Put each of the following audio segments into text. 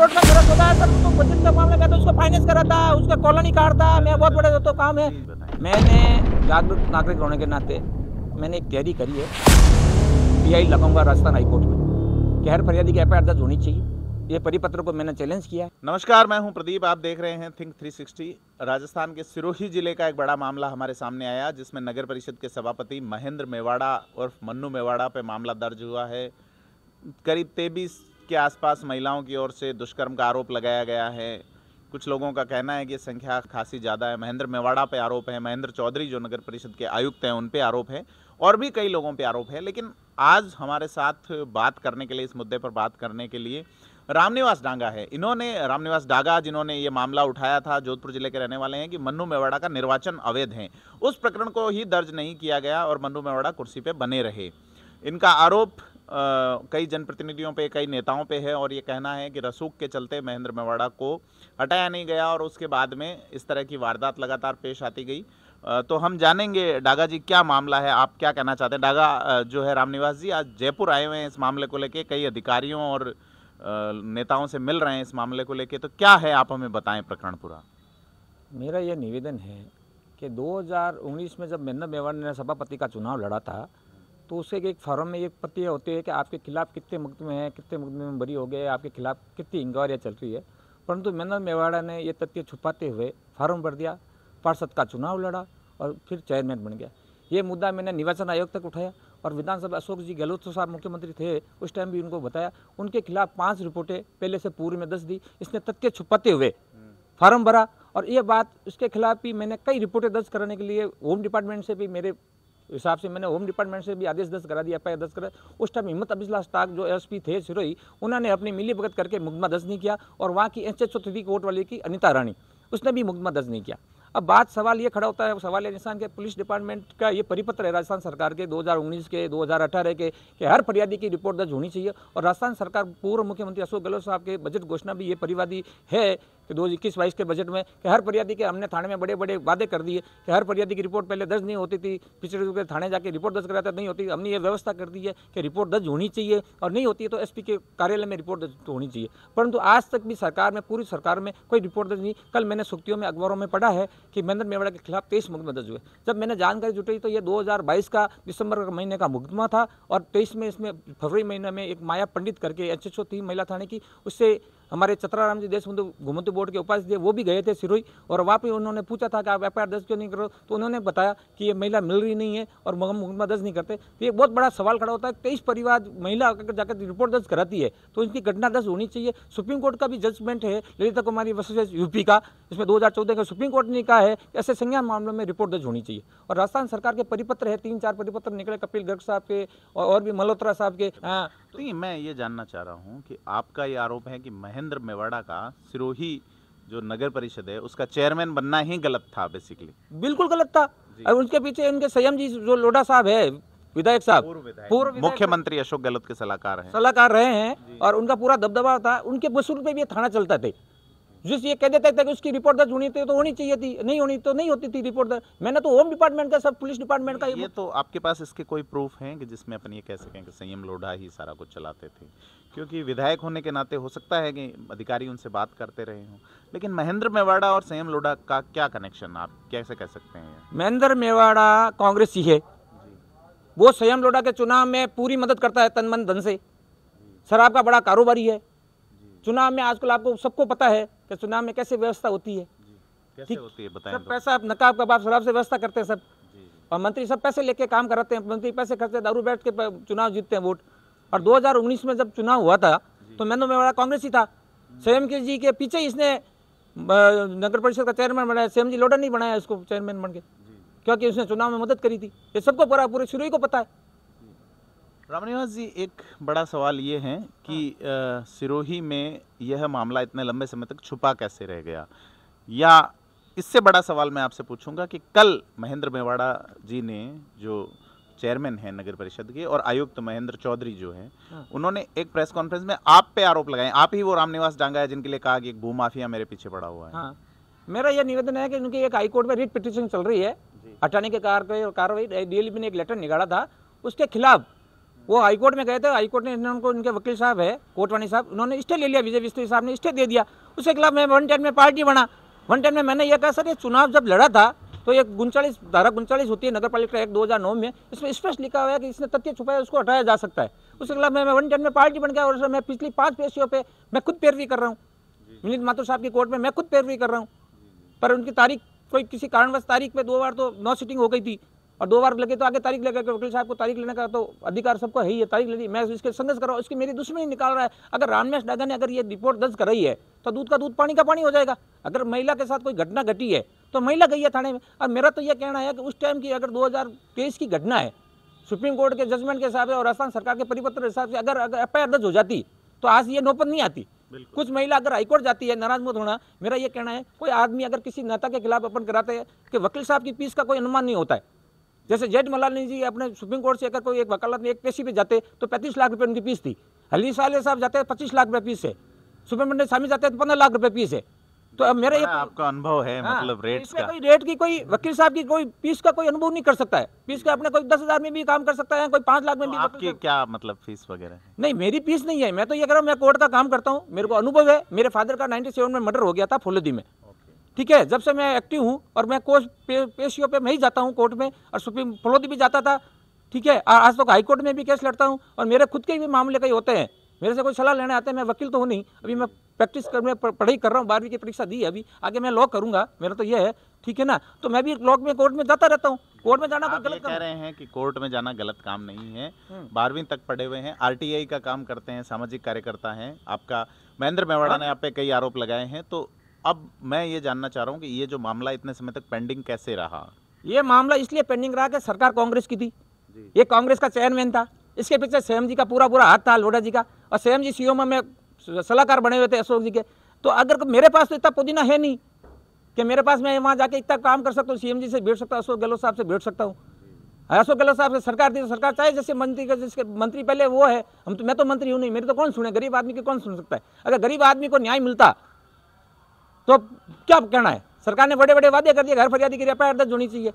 Court में खर्च होता है सर तो कोचिंग का मामला कहते उसको फाइनेंस कराता है उसका कॉलोनी काटता है मैं बहुत बड़े तो काम है मैंने जागरूक नागरिक होने के नाते मैंने एक तैयारी करी है पी आई लगाऊंगा राजस्थान हाईकोर्ट में गैर फरियादी की एफ आई दर्ज होनी चाहिए ये परिपत्र को मैंने चैलेंज किया है नमस्कार मैं हूं प्रदीप आप देख रहे हैं थिंक 360 राजस्थान के सिरोही जिले का एक बड़ा मामला हमारे सामने आया जिसमें नगर परिषद के सभापति महेंद्र मेवाड़ा उर्फ मन्नू मेवाड़ा पे मामला दर्ज हुआ है करीब तेबीस के आसपास महिलाओं की ओर से दुष्कर्म का आरोप लगाया गया है कुछ लोगों का कहना है कि संख्या खासी ज़्यादा है महेंद्र मेवाड़ा पे आरोप है महेंद्र चौधरी जो नगर परिषद के आयुक्त हैं उन पे आरोप है और भी कई लोगों पे आरोप है लेकिन आज हमारे साथ बात करने के लिए इस मुद्दे पर बात करने के लिए रामनिवास डांगा है इन्होंने रामनिवास डांगा जिन्होंने ये मामला उठाया था जोधपुर जिले के रहने वाले हैं कि मन्नू मेवाड़ा का निर्वाचन अवैध है उस प्रकरण को ही दर्ज नहीं किया गया और मन्नू मेवाड़ा कुर्सी पर बने रहे इनका आरोप कई जनप्रतिनिधियों पे कई नेताओं पे है और ये कहना है कि रसूख के चलते महेंद्र मेवाड़ा को हटाया नहीं गया और उसके बाद में इस तरह की वारदात लगातार पेश आती गई तो हम जानेंगे डागा जी क्या मामला है आप क्या कहना चाहते हैं डागा जो है रामनिवास जी आज जयपुर आए हुए हैं इस मामले को लेके कई अधिकारियों और नेताओं से मिल रहे हैं इस मामले को लेके तो क्या है आप हमें बताएं प्रकरण पूरा मेरा यह निवेदन है कि 2019 में जब महेंद्र मेवाड़ ने सभापति का चुनाव लड़ा था तो उसके एक फॉर्म में ये पत्ते होती है कि आपके खिलाफ़ कितने मुकदमे हैं कितने मुकदमे में बरी हो गए आपके खिलाफ़ कितनी इंक्वायरियाँ चल रही है परंतु मेन मेवाड़ा ने ये तथ्य छुपाते हुए फॉर्म भर दिया पार्षद का चुनाव लड़ा और फिर चेयरमैन बन गया ये मुद्दा मैंने निर्वाचन आयोग तक उठाया और विधानसभा अशोक जी गहलोत साहब मुख्यमंत्री थे उस टाइम भी उनको बताया उनके खिलाफ पांच रिपोर्टें पहले से पूर्व में दस दी इसने तथ्य छुपाते हुए फॉर्म भरा और ये बात उसके खिलाफ भी मैंने कई रिपोर्टें दर्ज कराने के लिए होम डिपार्टमेंट से भी मेरे हिसाब से मैंने होम डिपार्टमेंट से भी आदेश दर्ज करा दिया दर्ज करा उस टाइम हिम्मत अबिसला ताक जो एस पी थे सिरोही उन्होंने अपनी मिली भगत करके मुकदमा दर्ज नहीं किया और वहाँ की एच एच कोर्ट वाली की अनिता रानी उसने भी मुकदमा दर्ज नहीं किया अब बात सवाल ये खड़ा होता है सवाल है राजस्थान के पुलिस डिपार्टमेंट का ये परिपत्र है राजस्थान सरकार के 2019 के 2018 के कि हर फरियादी की रिपोर्ट दर्ज होनी चाहिए और राजस्थान सरकार पूर्व मुख्यमंत्री अशोक गहलोत साहब के बजट घोषणा भी ये परिवादी है कि दो इक्कीस बाईस के बजट में कि हर फरियादी के हमने थाने में बड़े बड़े वादे कर दिए कि हर फरियादी की रिपोर्ट पहले दर्ज नहीं होती थी पिछड़े के थाने जाके रिपोर्ट दर्ज कराता नहीं होती हमने ये व्यवस्था कर दी है कि रिपोर्ट दर्ज होनी चाहिए और नहीं होती है तो एस के कार्यालय में रिपोर्ट दर्ज होनी चाहिए परंतु आज तक भी सरकार में पूरी सरकार में कोई रिपोर्ट दर्ज नहीं कल मैंने सुक्तियों में अखबारों में पढ़ा है कि महेंद्र मेवड़ा के खिलाफ तेईस मुकदमे दर्ज हुए जब मैंने जानकारी जुटाई तो ये दो का दिसंबर महीने का मुकदमा था और तेईस में इसमें फरवरी महीने में एक माया पंडित करके एच थी महिला थाने की उससे हमारे चतराराम जी देशबंधु घुमंतु बोर्ड के उपाध्यक्ष वो भी गए थे सिरोही और वहाँ पर उन्होंने पूछा था कि आप एफ दर्ज क्यों नहीं करो तो उन्होंने बताया कि ये महिला मिल रही नहीं है और मुकदमा दर्ज नहीं करते तो ये बहुत बड़ा सवाल खड़ा होता है तेईस परिवार महिला अगर जाकर रिपोर्ट दर्ज कराती है तो इनकी घटना दर्ज होनी चाहिए सुप्रीम कोर्ट का भी जजमेंट है ललिता कुमारी वर्सेज यूपी का इसमें 2014 का सुप्रीम कोर्ट ने कहा है कि ऐसे संज्ञान मामलों में रिपोर्ट दर्ज होनी चाहिए और राजस्थान सरकार के परिपत्र है तीन चार परिपत्र निकले कपिल गर्ग साहब के और भी मल्होत्रा साहब के हाँ, नहीं तो मैं ये जानना चाह रहा हूँ कि आपका ये आरोप है कि महेंद्र मेवाड़ा का सिरोही जो नगर परिषद है उसका चेयरमैन बनना ही गलत था बेसिकली बिल्कुल गलत था और उनके पीछे उनके संयम जी जो लोडा साहब है विधायक साहब पूर्व मुख्यमंत्री अशोक गहलोत के सलाहकार हैं सलाहकार रहे हैं और उनका पूरा दबदबा था उनके वसूल पे भी थाना चलता थे जिस ये कह देता था कि उसकी रिपोर्ट दर्ज होनी थी तो होनी चाहिए थी नहीं होनी तो नहीं होती थी रिपोर्ट दर्ज मैंने तो होम डिपार्टमेंट का सब पुलिस डिपार्टमेंट का ये तो आपके पास इसके कोई प्रूफ हैं कि जिसमें अपन ये कह सकें कि संयम लोढ़ा ही सारा कुछ चलाते थे क्योंकि विधायक होने के नाते हो सकता है कि अधिकारी उनसे बात करते रहे हों लेकिन महेंद्र मेवाड़ा और संयम लोढ़ा का क्या कनेक्शन आप कैसे कह सकते हैं महेंद्र मेवाड़ा कांग्रेस ही है वो संयम लोढ़ा के चुनाव में पूरी मदद करता है तन मन धन से सर आपका बड़ा कारोबारी है चुनाव में आजकल आपको सबको पता है कि चुनाव में कैसे व्यवस्था होती है ठीक होती है सब तो। पैसा आप नकाब का बाप शराब से व्यवस्था करते हैं सब और मंत्री सब पैसे लेके काम कराते हैं मंत्री पैसे खर्चते हैं दारू बैठ के चुनाव जीतते हैं वोट और 2019 में जब चुनाव हुआ था तो मैंने मैं बड़ा कांग्रेस ही था हम्म। स्वयं के जी के पीछे इसने नगर परिषद का चेयरमैन बनाया स्वयं जी लोडर नहीं बनाया इसको चेयरमैन बन के क्योंकि उसने चुनाव में मदद करी थी ये सबको पूरा पूरे शुरू ही को पता है रामनिवास जी एक बड़ा सवाल ये है कि हाँ। सिरोही में यह मामला इतने लंबे समय तक छुपा कैसे रह गया या इससे बड़ा सवाल मैं आपसे पूछूंगा कि कल महेंद्र मेवाड़ा जी ने जो चेयरमैन है नगर परिषद के और आयुक्त तो महेंद्र चौधरी जो है हाँ। उन्होंने एक प्रेस कॉन्फ्रेंस में आप पे आरोप लगाए आप ही वो रामनिवास डांगा है जिनके लिए कहा कि एक भूमाफिया मेरे पीछे पड़ा हुआ है हाँ। मेरा यह निवेदन है कि उनकी एक हाईकोर्ट में रिट पिटिशन चल रही है अटानी के कार्रवाई डीएलपी ने एक लेटर निकाला था उसके खिलाफ वो हाईकोर्ट में गए थे हाईकोर्ट ने उनको उनके वकील साहब है कोटवानी साहब उन्होंने स्टे ले लिया विजय विस्तु साहब ने स्टे दे दिया उसके खिलाफ मैं वन टेन में पार्टी बना वन टेन में मैंने यह कहा सर ये चुनाव जब लड़ा था तो एक उनचालीस धारा उनचालीस होती है नगर पालिका एक्ट दो हजार नौ में इसमें स्पष्ट लिखा हुआ है कि इसने तथ्य छुपाया उसको हटाया जा सकता है उसके खिलाफ मैं वन टेन में पार्टी बन गया और मैं पिछली पाँच पेशियों पर मैं खुद पैरवी कर रहा हूँ विनीत माथुर साहब की कोर्ट में मैं खुद पैरवी कर रहा हूँ पर उनकी तारीख कोई किसी कारणवश तारीख पे दो बार तो नौ सीटिंग हो गई थी और दो बार लगे तो आगे तारीख कि वकील साहब को तारीख लेने का तो अधिकार सबको है ही है तारीख दी मैं इसके संघर्ष कर रहा हूँ इसकी मेरी दुश्मनी निकाल रहा है अगर रामेश डागा ने अगर ये रिपोर्ट दर्ज कराई है तो दूध का दूध पानी का पानी हो जाएगा अगर महिला के साथ कोई घटना घटी है तो महिला गई है थाने में और मेरा तो यह कहना है कि उस टाइम की अगर दो की घटना है सुप्रीम कोर्ट के जजमेंट के हिसाब से और राजस्थान सरकार के परिपत्र के हिसाब से अगर अगर एफ दर्ज हो जाती तो आज ये नौपत नहीं आती कुछ महिला अगर हाईकोर्ट जाती है नाराज मत होना मेरा ये कहना है कोई आदमी अगर किसी नेता के खिलाफ अपन कराते हैं कि वकील साहब की पीस का कोई अनुमान नहीं होता है जैसे जेड मलानी जी अपने सुप्रीम कोर्ट से अगर कोई एक वकालत में एक पेशी पे जाते तो पैंतीस लाख रुपये उनकी फीस थी हली साले साहब जाते पच्चीस लाख रुपये फीस है सुप्रीम कोर्ट स्वामी जाते तो पंद्रह लाख रुपये फीस है तो मेरा ये आपका अनुभव है हाँ, मतलब रेट तो का कोई रेट की कोई वकील साहब की कोई फीस का कोई अनुभव नहीं कर सकता है फीस का अपने कोई दस हजार में भी काम कर सकता है कोई पांच लाख में तो भी आपके क्या मतलब फीस वगैरह नहीं मेरी फीस नहीं है मैं तो ये कह रहा हूँ मैं कोर्ट का काम करता हूँ मेरे को अनुभव है मेरे फादर का नाइनटी में मर्डर हो गया था फुलदी में ठीक है जब से मैं एक्टिव हूँ और मैं कोर्ट पे, पेशियों पे मैं ही जाता हूँ कोर्ट में और सुप्रीम फलोदी भी जाता था ठीक है आज तक तो कोर्ट में भी केस लड़ता हूँ और मेरे खुद के भी मामले कई होते हैं मेरे से कोई सलाह लेने आते हैं मैं वकील तो हूँ नहीं अभी मैं प्रैक्टिस कर मैं पढ़ाई कर रहा हूँ बारहवीं की परीक्षा दी है अभी आगे मैं लॉ करूंगा मेरा तो ये है ठीक है ना तो मैं भी लॉ में कोर्ट में जाता रहता हूँ कोर्ट में जाना आप गलत कह रहे हैं कि कोर्ट में जाना गलत काम नहीं है हम्म। बारहवीं तक पढ़े हुए हैं आरटीआई का काम करते हैं सामाजिक कार्यकर्ता हैं आपका महेंद्र मेवाड़ा हाँ। ने आप पे कई आरोप लगाए हैं तो अब मैं ये जानना चाह रहा हूँ कि ये जो मामला इतने समय तक पेंडिंग कैसे रहा ये मामला इसलिए पेंडिंग रहा कि सरकार कांग्रेस की थी ये कांग्रेस का चेयरमैन था इसके पीछे सीएम जी का पूरा पूरा हाथ था लोडा जी का और सीएम जी सीओ में सलाहकार बने हुए थे अशोक जी के तो अगर मेरे पास तो इतना पुदीना है नहीं कि मेरे पास मैं वहाँ जाके इतना काम कर सकता हूँ सीएम जी से भेट सकता हूँ अशोक गहलोत साहब से भेट सकता हूँ अशोक गहलोत साहब से सरकार थी तो सरकार चाहे जैसे मंत्री का जिसके मंत्री पहले वो है हम तो मैं तो मंत्री हूँ नहीं मेरे तो कौन सुने गरीब आदमी के कौन सुन सकता है अगर गरीब आदमी को न्याय मिलता तो क्या कहना है सरकार ने बड़े बड़े वादे कर दिए घर फरियादी की रिपायर दर्ज होनी चाहिए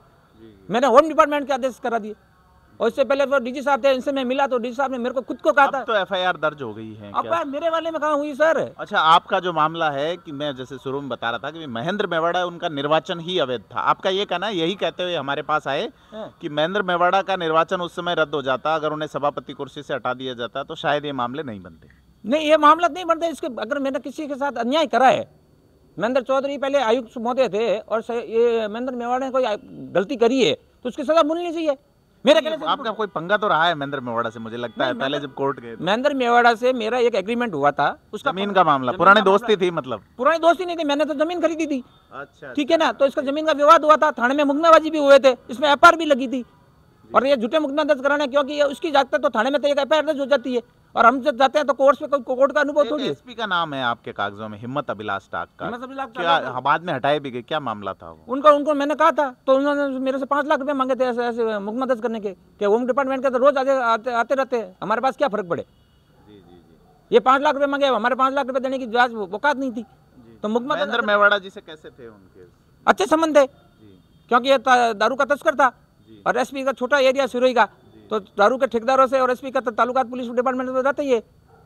मैंने होम डिपार्टमेंट के आदेश करा दिए और इससे पहले तो डीजी साहब थे इनसे मैं मिला तो डीजी साहब ने मेरे को खुद को कहा था तो एफआईआर दर्ज हो गई है क्या? मेरे वाले में कहा हुई सर अच्छा आपका जो मामला है कि मैं जैसे शुरू में बता रहा था कि महेंद्र मेवाड़ा उनका निर्वाचन ही अवैध था आपका ये कहना यही कहते हुए हमारे पास आए हाँ। की महेंद्र मेवाड़ा का निर्वाचन उस समय रद्द हो जाता अगर उन्हें सभापति कुर्सी से हटा दिया जाता तो शायद ये मामले नहीं बनते नहीं ये मामला नहीं बनते इसके अगर मैंने किसी के साथ अन्याय करा है महेंद्र चौधरी पहले आयुक्त महोदय थे और ये महेंद्र मेवाड़ा ने कोई गलती करी है तो उसकी सजा मिलनी चाहिए मेरे कहने से आपका कोई पंगा तो रहा है महेंद्र मेवाड़ा से मुझे लगता है पहले जब कोर्ट गए महेंद्र मेवाड़ा से मेरा एक एग्रीमेंट हुआ था उसका जमीन का मामला पुरानी दोस्ती थी मतलब पुरानी दोस्ती नहीं थी मैंने तो जमीन खरीदी थी अच्छा ठीक है अच्छा। ना तो इसका जमीन का विवाद हुआ था थाने में मुकदमाबाजी भी हुए थे इसमें एफ भी लगी थी और ये झूठे मुकदमा दर्ज कराना क्योंकि उसकी जागता तो थाने में तो एक एफ दर्ज हो जाती है और हम जब जाते हैं तो कोर्स में कोई कोर्ट का अनुभव थोड़ी एसपी का नाम है आपके कागजों में हिम्मत अभिलाष टाक का हिम्मत अभिलाष क्या हाँ, बाद में हटाए भी गए क्या मामला था वो उनका उनको मैंने कहा था तो उन्होंने मेरे से पांच लाख रुपए मांगे थे ऐसे ऐसे मुकदमा दर्ज करने के कि होम डिपार्टमेंट के तो रोज आते आते रहते हैं हमारे पास क्या फर्क पड़े ये पांच लाख रुपये मांगे हमारे पांच लाख रुपये देने की जांच औकात नहीं थी तो मुकमा मेवाड़ा जी से कैसे थे उनके अच्छे संबंध है क्योंकि ये दारू का तस्कर था और एसपी का छोटा एरिया सिरोही का तो दारू के ठेकेदारों से और एसपी का तो तालुकात पुलिस डिपार्टमेंट में जाते ही है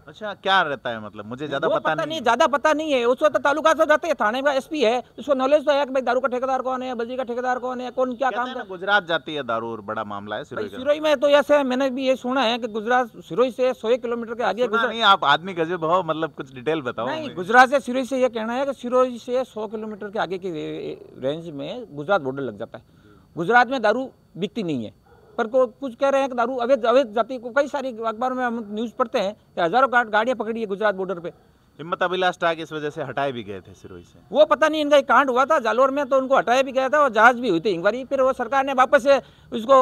अच्छा क्या रहता है मतलब मुझे ज्यादा पता, पता नहीं नहीं ज्यादा पता नहीं है उसको तो तालुका से तो जाते हैं थाने का एसपी है तो उसको नॉलेज तो है कि भाई दारू का ठेकेदार कौन है बजरी का ठेकेदार कौन है कौन क्या काम कर गुजरात जाती है दारू और बड़ा मामला है सिरोही में तो ऐसे मैंने भी ये सुना है कि गुजरात सिरोही से सौ किलोमीटर के आगे गुजरात नहीं आप आदमी गजे हो मतलब कुछ डिटेल बताओ नहीं गुजरात से सिरोही से ये कहना है कि सिरोही से सौ किलोमीटर के आगे की रेंज में गुजरात बॉर्डर लग जाता है गुजरात में दारू बिकती नहीं है पर कुछ कह रहे हैं कि दारू अवैध अवैध जाति को कई सारी अखबारों में हम न्यूज़ पढ़ते हैं कि हज़ारों गाड़, गाड़ियाँ पकड़ी है गुजरात बॉर्डर पे हिम्मत अभिलाष टाग इस वजह से हटाए भी गए थे सिरोही से वो पता नहीं इनका एक कांड हुआ था जालोर में तो उनको हटाया भी गया था और जहाज भी हुई थी इंक्वायरी फिर वो सरकार ने वापस से उसको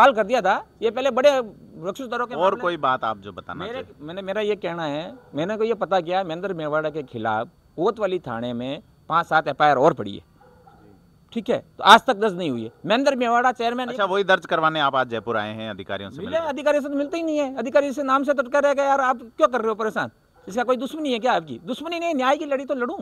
बाल कर दिया था ये पहले बड़े वृक्ष दरों के और कोई बात आप जो बताना मेरे मैंने मेरा ये कहना है मैंने को ये पता किया महेंद्र मेवाड़ा के खिलाफ कोतवाली थाने में पाँच सात एफ और पड़ी है ठीक है तो आज तक दर्ज नहीं हुई है महेंद्र मेवाड़ा चेयरमैन अच्छा वही दर्ज करवाने आप आज जयपुर आए हैं अधिकारियों से मिले अधिकारियों से तो मिलते ही नहीं है अधिकारी से नाम से तटका तो रहेगा यार आप क्यों कर रहे हो परेशान इसका कोई दुश्मनी है क्या आपकी दुश्मनी नहीं न्याय की लड़ी तो लड़ू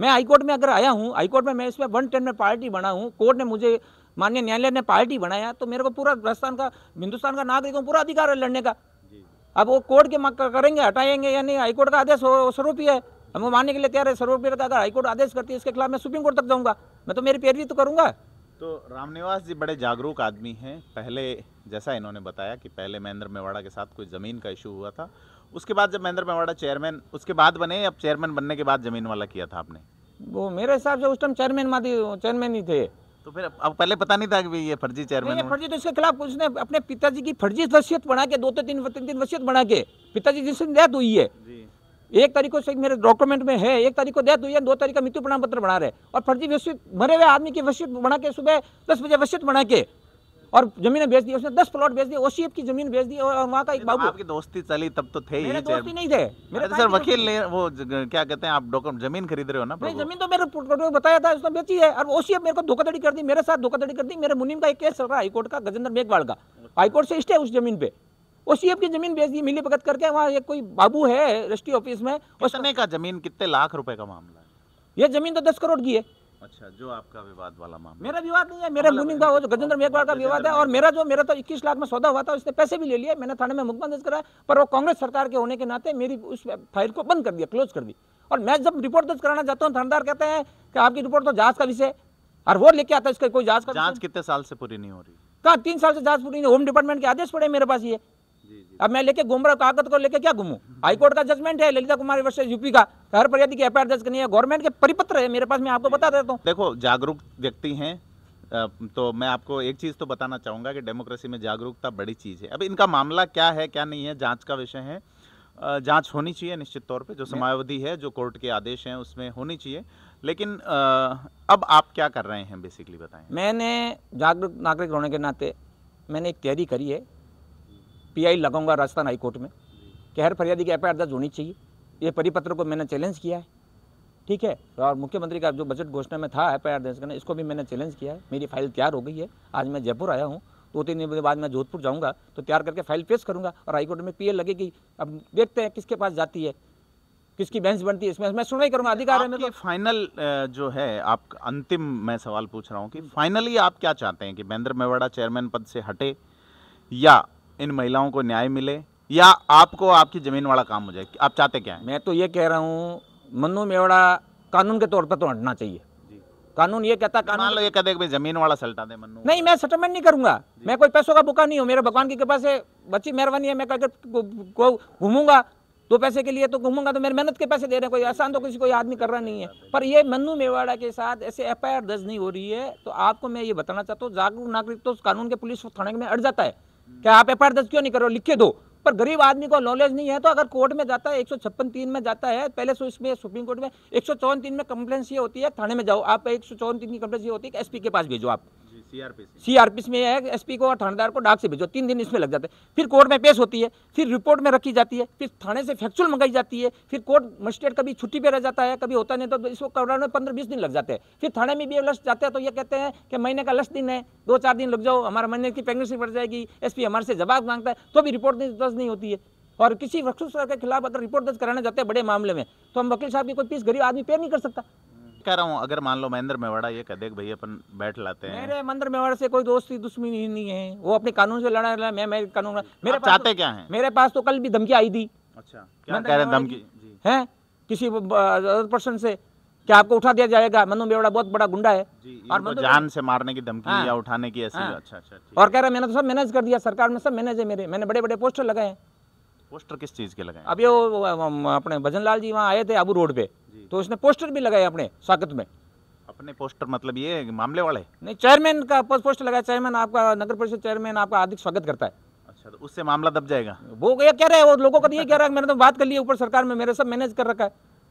मैं हाईकोर्ट में अगर आया हूँ हाईकोर्ट में मैं इसमें वन टेन में पार्टी बना हूँ कोर्ट ने मुझे माननीय न्यायालय ने पार्टी बनाया तो मेरे को पूरा राजस्थान का हिंदुस्तान का नागरिक पूरा अधिकार है लड़ने का अब वो कोर्ट के करेंगे हटाएंगे या नहीं हाईकोर्ट का आदेश स्वरूप ही है हम वो मानने के लिए तैयार है सर्वोपरि अगर हाईकोर्ट आदेश करती है इसके खिलाफ मैं सुप्रीम कोर्ट तक जाऊँगा मैं तो मेरी पैरवी तो करूँगा तो रामनिवास जी बड़े जागरूक आदमी हैं पहले जैसा इन्होंने बताया कि पहले महेंद्र मेवाड़ा के साथ कोई ज़मीन का इशू हुआ था उसके बाद जब महेंद्र मेवाड़ा चेयरमैन उसके बाद बने अब चेयरमैन बनने के बाद ज़मीन वाला किया था आपने वो मेरे हिसाब से उस टाइम चेयरमैन मादी चेयरमैन ही थे तो फिर अब पहले पता नहीं था कि ये फर्जी चेयरमैन फर्जी तो इसके खिलाफ उसने अपने पिताजी की फर्जी वसीयत बना के दो तीन तीन वसीयत बना के पिताजी जिससे डेथ हुई है एक तारीख को मेरे डॉक्यूमेंट में है एक तारीख को दे दू या दो तारीख का मृत्यु प्रमाण पत्र बना रहे और फर्जी वैश्विक मरे हुए आदमी की वैश्विक बना के सुबह दस बजे वैश्विक बना के और जमीन बेच दी उसने दस प्लॉट बेच दिए ओसीएफ की जमीन बेच दी और वहाँ का एक बाबू आपकी दोस्ती चली तब तो थे मेरे दोस्ती नहीं थे मेरे तो सर वकील ने वो क्या कहते हैं आप डॉक्यूमेंट जमीन खरीद रहे हो ना नहीं जमीन तो मेरे को बताया था उसने बेची है और ओसीएफ मेरे को धोखाधड़ी कर दी मेरे साथ धोखाधड़ी कर दी मेरे मुनिम का एक केस चल रहा है हाईकोर्ट का गजेंद्र मेघवाल का हाईकोर्ट से स्टे उस जमीन पे वो सी की जमीन बेच दी मिली भगत करके वहाँ एक कोई बाबू है रजिस्ट्री ऑफिस में उसने का जमीन कितने लाख रुपए का मामला है ये जमीन तो दस करोड़ की है अच्छा जो आपका विवाद वाला मामला मेरा विवाद नहीं है मेरा भूमि तो का जो गजेंद्र मेघवाल का तो विवाद है और मेरा जो मेरा तो इक्कीस लाख में सौदा हुआ था उसने पैसे भी ले लिए मैंने थाने में मुकदमा दर्ज कराया पर वो कांग्रेस सरकार के होने के नाते मेरी उस फाइल को बंद कर दिया क्लोज कर दी और मैं जब रिपोर्ट दर्ज कराना चाहता हूँ थानेदार कहते हैं कि आपकी रिपोर्ट तो जांच का विषय और वो लेके आता है इसका कोई जांच का जांच कितने साल से पूरी नहीं हो रही कहा तीन साल से जांच पूरी नहीं होम डिपार्टमेंट के आदेश पड़े मेरे पास ये अब मैं लेके घूम रहा हूँ कागज को लेके क्या घूमू हाईकोर्ट का जजमेंट है ललिता कुमारी वर्ष यूपी का हर फरियादी की एफ दर्ज करनी है गवर्नमेंट के परिपत्र है मेरे पास मैं आपको बता देता हूँ देखो जागरूक व्यक्ति है तो मैं आपको एक चीज़ तो बताना चाहूंगा कि डेमोक्रेसी में जागरूकता बड़ी चीज़ है अब इनका मामला क्या है क्या नहीं है जांच का विषय है जांच होनी चाहिए निश्चित तौर पे जो समयावधि है जो कोर्ट के आदेश हैं उसमें होनी चाहिए लेकिन अब आप क्या कर रहे हैं बेसिकली बताएं मैंने जागरूक नागरिक होने के नाते मैंने एक तैयारी करी है पीआई लगाऊंगा राजस्थान हाईकोर्ट में कि हर फरियादी की एफ दर्ज होनी चाहिए ये परिपत्र को मैंने चैलेंज किया है ठीक है और मुख्यमंत्री का जो बजट घोषणा में था एफ दर्ज करना इसको भी मैंने चैलेंज किया है मेरी फाइल तैयार हो गई है आज मैं जयपुर आया हूँ दो तीन दिन बाद मैं जोधपुर जाऊँगा तो तैयार करके फाइल पेश करूँगा और हाईकोर्ट में पी लगेगी अब देखते हैं किसके पास जाती है किसकी बेंच बनती है इसमें मैं सुनवाई करूंगा अधिकार है मेरे फाइनल जो है आप अंतिम मैं सवाल पूछ रहा हूँ कि फाइनली आप क्या चाहते हैं कि महेंद्र मेवाड़ा चेयरमैन पद से हटे या इन महिलाओं को न्याय मिले या आपको आपकी ज़मीन वाला काम हो जाए आप चाहते क्या है मैं तो ये कह रहा हूँ मनु मेवड़ा कानून के तौर पर तो हटना चाहिए कानून ये कहता कानून लो ये कहते भाई जमीन वाला सल्टा दे मनु नहीं मैं सेटलमेंट नहीं करूंगा मैं कोई पैसों का बुका नहीं हूँ मेरे भगवान की कृपा से बच्ची मेहरबानी है मैं कहकर घूमूंगा दो पैसे के लिए तो घूमूंगा तो मेरे मेहनत के पैसे दे रहे हैं कोई आसान तो किसी कोई आदमी कर रहा नहीं है पर ये मन्नू मेवाड़ा के साथ ऐसे एफ दर्ज नहीं हो रही है तो आपको मैं ये बताना चाहता हूँ जागरूक नागरिक तो कानून के पुलिस थाने में अट जाता है क्या आप एफ दर्ज क्यों नहीं करो लिखे दो पर गरीब आदमी को नॉलेज नहीं है तो अगर कोर्ट में जाता है एक सौ छप्पन तीन में जाता है पहले सो तो इसमें सुप्रीम कोर्ट में एक सौ चौवन तीन में कंप्लेंट्स ये होती है थाने में जाओ आप एक सौ चौवन तीन की कंप्लेंट्स ये होती है एसपी के पास भेजो आप सीआरपीसी में है एसपी को और थानेदार को डाक से भेजो तीन दिन इसमें लग जाते हैं फिर कोर्ट में पेश होती है फिर रिपोर्ट में रखी जाती है फिर थाने से फैक्चुअल मंगाई जाती है फिर कोर्ट मजिस्ट्रेट कभी छुट्टी पे रह जाता है कभी होता नहीं तो इसको कराने में पंद्रह बीस दिन लग जाते हैं फिर थाने में भी लस्ट जाते हैं तो ये कहते हैं कि महीने का लस्ट दिन है दो चार दिन लग जाओ हमारे महीने की प्रेगनेंसी बढ़ जाएगी एस हमारे से जवाब मांगता है तो भी रिपोर्ट दर्ज नहीं होती है और किसी वक्सुसर के खिलाफ अगर रिपोर्ट दर्ज कराना जाता हैं बड़े मामले में तो हम वकील साहब की कोई पीस गरीब आदमी पे नहीं कर सकता कह रहा हूँ अगर मान लो महेंद्र मेवाड़ा ये कह देख भाई अपन बैठ लाते हैं मेरे महेंद्र मेवाड़ा से कोई दोस्ती दुश्मनी नहीं, नहीं है वो अपने कानून से लड़ा रहा मैं मेरे कानून मेरे पास चाहते क्या है मेरे पास तो कल भी धमकी आई थी अच्छा क्या कह रहे हैं धमकी है किसी पर्सन से क्या आपको उठा दिया जाएगा मनु मेवाड़ा बहुत बड़ा गुंडा है और तो जान से मारने की धमकी हाँ, या उठाने की ऐसी हाँ, अच्छा अच्छा और कह रहा मैंने तो सब मैनेज कर दिया सरकार में सब मैनेज है मेरे मैंने बड़े बड़े पोस्टर लगाए पोस्टर किस चीज के लगाए अब ये अपने भजन लाल जी वहाँ आए थे आबू रोड पे तो उसने पोस्टर भी लगाए अपने स्वागत में अपने पोस्टर मतलब ये मामले वाले नहीं चेयरमैन का पोस्टर लगाया चेयरमैन आपका नगर परिषद चेयरमैन आपका हार्दिक स्वागत करता है अच्छा तो उससे मामला दब जाएगा वो ये कह रहे हैं वो लोगों का ये कह रहा है मैंने तो बात कर ली ऊपर सरकार में मेरे सब मैनेज कर रखा है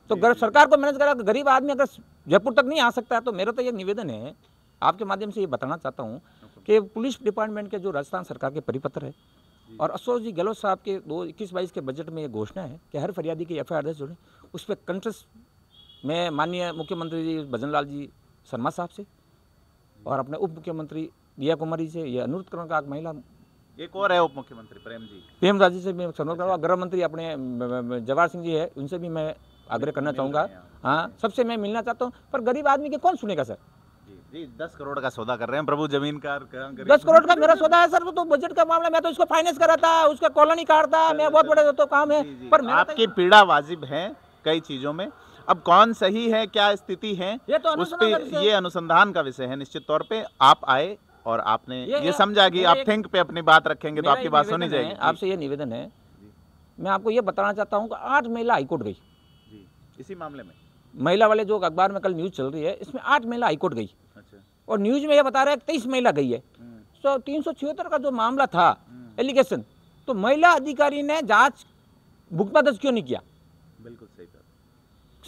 तो गर, सरकार को मैनेज कर करा गरीब आदमी अगर जयपुर तक नहीं आ सकता है तो मेरा तो ये निवेदन है आपके माध्यम से ये बताना चाहता हूँ कि पुलिस डिपार्टमेंट के जो राजस्थान सरकार के परिपत्र है और अशोक जी गहलोत साहब के दो इक्कीस बाईस के बजट में ये घोषणा है कि हर फरियादी की एफ आई आर दर्ज उस पर कंट्रस्ट मैं माननीय मुख्यमंत्री जी लाल जी शर्मा साहब से और अपने उप मुख्यमंत्री दिया कुमारी से यह अनुरोध करना का महिला एक और है उप मुख्यमंत्री प्रेम जी प्रेमदास जी से मैं अनुरोध करूँगा अच्छा। गृह मंत्री अपने जवाहर सिंह जी है उनसे भी मैं आग्रह करना चाहूँगा हाँ सबसे मैं मिलना चाहता हूँ पर गरीब आदमी के कौन सुनेगा सर जी दस करोड़ का सौदा कर रहे हैं प्रभु जमीन का दस करोड़ का मेरा सौदा है सर तो बजट का मामला मैं तो इसको फाइनेंस कराता उसका कॉलोनी काटता मैं बहुत बड़े तो काम है पर तो आपकी पीड़ा वाजिब है कई चीजों में अब कौन सही है क्या स्थिति है ये तो उस पर ये अनुसंधान का विषय है निश्चित तौर पे आप आए और आपने ये, ये समझा कि आप थिंक पे अपनी बात रखेंगे तो आपकी बात सुनी जाएगी आपसे ये निवेदन है मैं आपको ये बताना चाहता हूँ कि आठ महिला हाईकोर्ट गई इसी मामले में महिला वाले जो अखबार में कल न्यूज़ चल रही है इसमें आठ महिला हाईकोर्ट गई अच्छा। और न्यूज़ में यह बता रहा है तेईस महिला गई है हम्म। सो तीन का जो मामला था हम्म। एलिगेशन तो महिला अधिकारी ने जाँच मुकदमा दर्ज क्यों नहीं किया बिल्कुल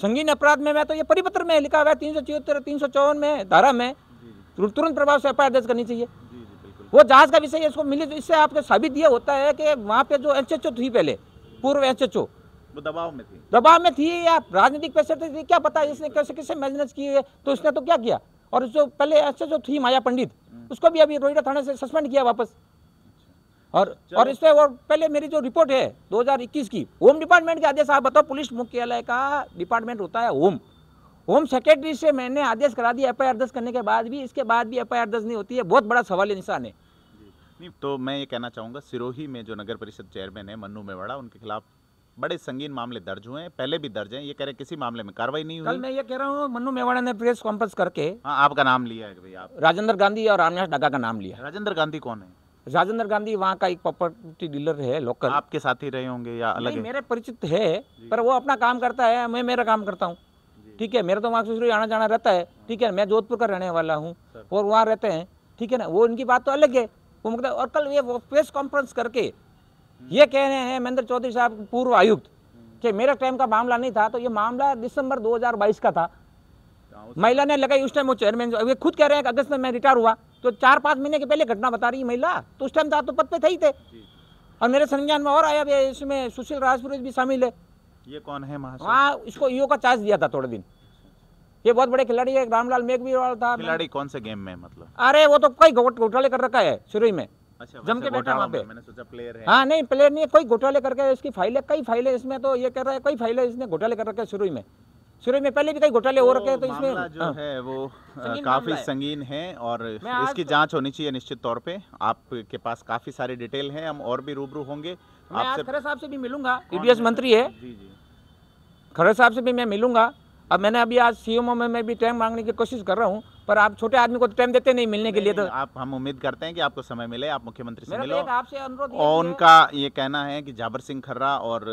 संगीन अपराध में मैं तो ये परिपत्र में लिखा हुआ है तीन सौ तीन सौ चौवन में धारा में तुरंत प्रभाव से एफआईआर दर्ज करनी चाहिए वो जांच का विषय इसको मिले इससे आपको साबित यह होता है कि वहाँ पे जो एच थी पहले पूर्व एच वो दबाव में थी दबाव में थी या राजनीतिक प्रेशर थी क्या पता इसने कैसे कैसे मैनेज किए तो इसने तो क्या किया और जो पहले एच थी माया पंडित हम्म। उसको भी अभी रोहिड़ा थाने से सस्पेंड किया वापस और और इस और पहले मेरी जो रिपोर्ट है 2021 की होम डिपार्टमेंट के आदेश आप बताओ पुलिस मुख्यालय का डिपार्टमेंट होता है होम होम सेक्रेटरी से मैंने आदेश करा दिया एफ आई दर्ज करने के बाद भी इसके बाद भी एफ आई दर्ज नहीं होती है बहुत बड़ा सवाल इंसान है नहीं तो मैं ये कहना चाहूँगा सिरोही में जो नगर परिषद चेयरमैन है मन्नू मेवाड़ा उनके खिलाफ बड़े संगीन मामले दर्ज हुए हैं पहले भी दर्ज हैं ये कह रहे किसी मामले में कार्रवाई नहीं हुई कल मैं ये कह रहा हूँ मन्नू मेवाड़ा ने प्रेस कॉन्फ्रेंस करके आ, हाँ, आपका नाम लिया है भाई आप राजेंद्र गांधी और रामनाथ डागा का नाम लिया राजेंद्र गांधी कौन है राजेंद्र गांधी वहाँ का एक प्रॉपर्टी डीलर है लोकल आपके साथ ही रहे होंगे या अलग मेरे परिचित है पर वो अपना काम करता है मैं मेरा काम करता हूँ ठीक है मेरा तो वहाँ से आना जाना रहता है ठीक है मैं जोधपुर का रहने वाला हूँ और वहाँ रहते हैं ठीक है ना वो इनकी बात तो अलग है वो मतलब और कल ये प्रेस कॉन्फ्रेंस करके हम्म। ये कह रहे हैं महेंद्र चौधरी साहब पूर्व आयुक्त हम्म। कि मेरा टाइम का मामला नहीं था तो ये मामला दिसंबर 2022 का था महिला ने लगाई उस टाइम वो चेयरमैन ये खुद कह रहे हैं कि अगस्त में मैं रिटायर हुआ तो चार पाँच महीने के पहले घटना बता रही महिला तो उस टाइम तो आप तो पद पे थे ही थे और मेरे संज्ञान में और आया इसमें सुशील राजपुरुष भी शामिल है ये कौन है हाँ इसको ईओ का चार्ज दिया था थोड़े दिन ये बहुत बड़े खिलाड़ी है रामलाल मेघवीवाल था खिलाड़ी कौन से गेम में मतलब अरे वो तो कई घोटाले कर रखा है शुरू में अच्छा, जम के बैठा वहाँ पे मैंने सोचा प्लेयर है हाँ नहीं प्लेयर नहीं है कोई घोटाले करके इसकी फाइलें कई फाइलें इसमें तो ये कर रहा है कई फाइलें इसने घोटाले कर रखे शुरू में सूरज में पहले भी कई घोटाले हो तो रखे हैं तो इसमें जो हाँ। है वो काफी संगीन है और इसकी तो- जांच होनी चाहिए निश्चित तौर पे आपके पास काफी सारी डिटेल है हम और भी रूबरू होंगे खरे साहब से भी मिलूंगा ईडीएस मंत्री है खरे साहब से भी मैं मिलूंगा अब मैंने अभी आज सीएमओ में मैं भी टाइम मांगने की कोशिश कर रहा हूँ पर आप छोटे आदमी को तो टाइम देते नहीं मिलने के लिए तो आप हम उम्मीद करते हैं कि आपको समय मिले आप मुख्यमंत्री से तो मिलो आपसे अनुरोध और उनका ये कहना है कि जाबर सिंह खर्रा और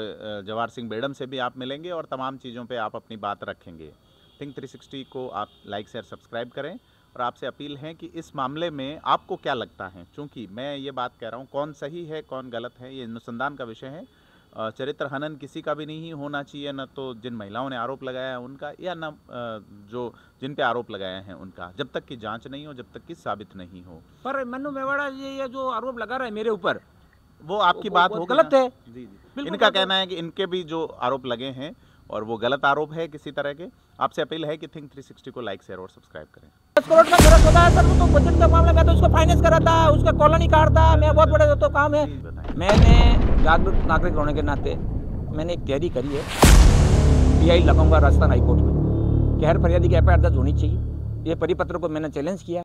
जवाहर सिंह बेडम से भी आप मिलेंगे और तमाम चीज़ों पर आप अपनी बात रखेंगे थिंक 360 को आप लाइक शेयर सब्सक्राइब करें और आपसे अपील है कि इस मामले में आपको क्या लगता है चूँकि मैं ये बात कह रहा हूँ कौन सही है कौन गलत है ये अनुसंधान का विषय है चरित्र हनन किसी का भी नहीं होना चाहिए न तो जिन महिलाओं ने आरोप लगाया है उनका या न जो जिन पे आरोप लगाए हैं उनका जब तक की जांच नहीं हो जब तक की साबित नहीं हो पर मनु मेवाड़ा जी ये जो आरोप लगा रहा है मेरे ऊपर वो आपकी वो, बात वो गलत है जी जी इनका कहना है कि इनके भी जो आरोप लगे हैं और वो गलत आरोप है किसी तरह के आपसे अपील है कि थिंक थ्री को लाइक शेयर और सब्सक्राइब करें दस करोड़ का खर्च होता है सर वो तो बजट का मामला मैं तो उसको फाइनेंस कराता उसका कॉलोनी काटता मैं बहुत बड़ा तो काम है मैंने जागरूक नागरिक होने के नाते मैंने एक तैयारी करी है पी आई लगाऊंगा राजस्थान हाईकोर्ट में कहर फरियादी की एफ दर्ज होनी चाहिए ये परिपत्र को मैंने चैलेंज किया